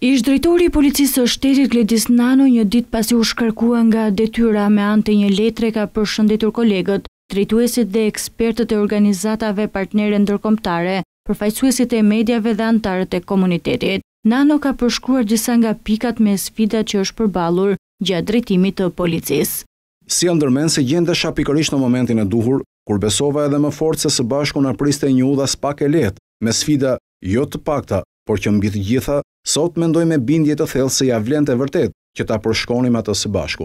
Ish drejtori i policisë së shtetit Gledis Nano një dit pasi u shkarkua nga detyra me ante një letre ka përshëndetur kolegët, drejtuesit dhe ekspertët e organizatave partnere ndërkomtare, përfajsuesit e medjave dhe antarët e komunitetit. Nano ka përshkruar gjisa nga pikat me sfida që është përbalur gjatë drejtimit të policisë. Si ndërmen se gjende shapikërish në momentin e duhur, kur besova edhe më fort se së bashku në priste një udhas pak e letë, me sfida jo të pakta por që mbi të gjitha, sot mendoj me bindje të thellë se ja vlen të që ta përshkonim atë së bashku.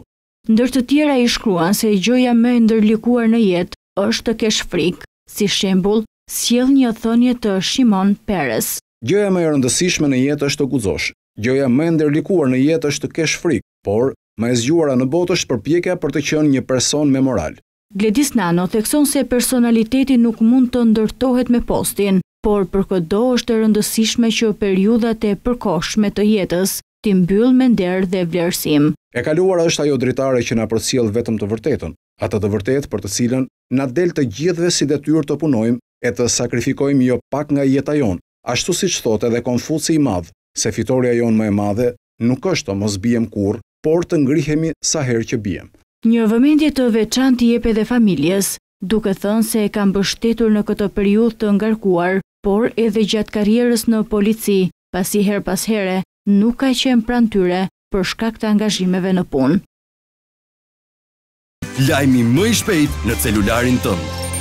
Ndër të tjera i shkruan se gjëja më e ndërlikuar në jetë është të kesh frikë, si shembull, sjell një thënie të Shimon Peres. Gjëja më e rëndësishme në jetë është të guxosh. Gjëja më e ndërlikuar në jetë është të kesh frikë, por më e zgjuara në botë është përpjekja për të qenë një person me moral. Gledis Nano thekson se personaliteti nuk mund të ndërtohet me postin, por për këdo është të rëndësishme që periudat e përkoshme të jetës të mbyllë me nderë dhe vlerësim. E kaluar është ajo dritare që na përcjell vetëm të vërtetën, atë të vërtetë për të cilën na del të gjithve si detyrë të punojmë e të sakrifikojmë jo pak nga jeta jonë, ashtu si që thot edhe konfuci i madhë, se fitoria jonë më e madhe nuk është të mos bijem kur, por të ngrihemi sa herë që bijem. Një vëmendje të veçan të jepe dhe familjes, duke thënë se e kam bështetur në këtë periud të ngarkuar por edhe gjatë karierës në polici, pasi her pas here, nuk ka qenë pran tyre për shkak të angazhimeve në punë. Lajmi më i shpejt në celularin tëmë.